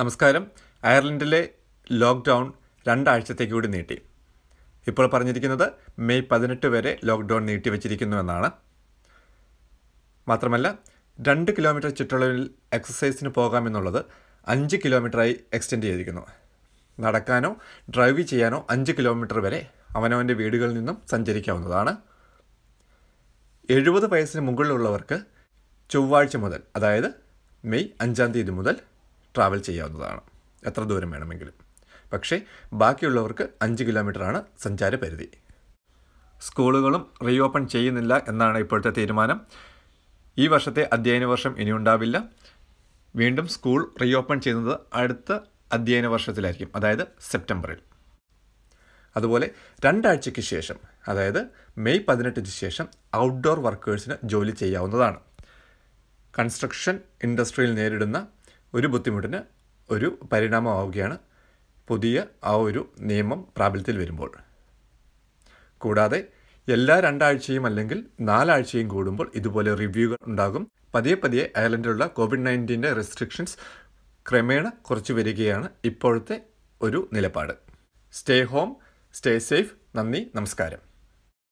നമസ്കാരം അയർലൻഡിലെ ലോക്ക്ഡൗൺ രണ്ടാഴ്ചത്തേക്ക് കൂടി നീട്ടി ഇപ്പോൾ പറഞ്ഞിരിക്കുന്നത് മെയ് പതിനെട്ട് വരെ ലോക്ക്ഡൗൺ നീട്ടിവെച്ചിരിക്കുന്നുവെന്നാണ് മാത്രമല്ല രണ്ട് കിലോമീറ്റർ ചുറ്റളവിൽ എക്സസൈസിന് പോകാമെന്നുള്ളത് അഞ്ച് കിലോമീറ്ററായി എക്സ്റ്റെൻഡ് ചെയ്തിരിക്കുന്നു നടക്കാനോ ഡ്രൈവ് ചെയ്യാനോ അഞ്ച് കിലോമീറ്റർ വരെ അവനവൻ്റെ വീടുകളിൽ നിന്നും സഞ്ചരിക്കാവുന്നതാണ് എഴുപത് വയസ്സിന് മുകളിലുള്ളവർക്ക് ചൊവ്വാഴ്ച മുതൽ അതായത് മെയ് അഞ്ചാം തീയതി മുതൽ ട്രാവൽ ചെയ്യാവുന്നതാണ് എത്ര ദൂരം വേണമെങ്കിലും പക്ഷേ ബാക്കിയുള്ളവർക്ക് അഞ്ച് കിലോമീറ്ററാണ് സഞ്ചാര പരിധി സ്കൂളുകളും റീഓപ്പൺ ചെയ്യുന്നില്ല എന്നാണ് ഇപ്പോഴത്തെ തീരുമാനം ഈ വർഷത്തെ അധ്യയന വർഷം ഇനിയുണ്ടാവില്ല വീണ്ടും സ്കൂൾ റീഓപ്പൺ ചെയ്യുന്നത് അടുത്ത അധ്യയന വർഷത്തിലായിരിക്കും അതായത് സെപ്റ്റംബറിൽ അതുപോലെ രണ്ടാഴ്ചയ്ക്ക് ശേഷം അതായത് മെയ് പതിനെട്ടിന് ശേഷം ഔട്ട്ഡോർ വർക്കേഴ്സിന് ജോലി ചെയ്യാവുന്നതാണ് കൺസ്ട്രക്ഷൻ ഇൻഡസ്ട്രിയിൽ നേരിടുന്ന ഒരു ബുദ്ധിമുട്ടിന് ഒരു പരിണാമമാവുകയാണ് പുതിയ ആ ഒരു നിയമം പ്രാബല്യത്തിൽ വരുമ്പോൾ കൂടാതെ എല്ലാ രണ്ടാഴ്ചയും അല്ലെങ്കിൽ നാലാഴ്ചയും കൂടുമ്പോൾ ഇതുപോലെ റിവ്യൂകൾ ഉണ്ടാകും പതിയെ പതിയെ അയർലൻഡിലുള്ള കോവിഡ് നയൻറ്റീൻ്റെ റെസ്ട്രിക്ഷൻസ് ക്രമേണ കുറച്ച് വരികയാണ് ഇപ്പോഴത്തെ ഒരു നിലപാട് സ്റ്റേ ഹോം സ്റ്റേ സേഫ് നന്ദി നമസ്കാരം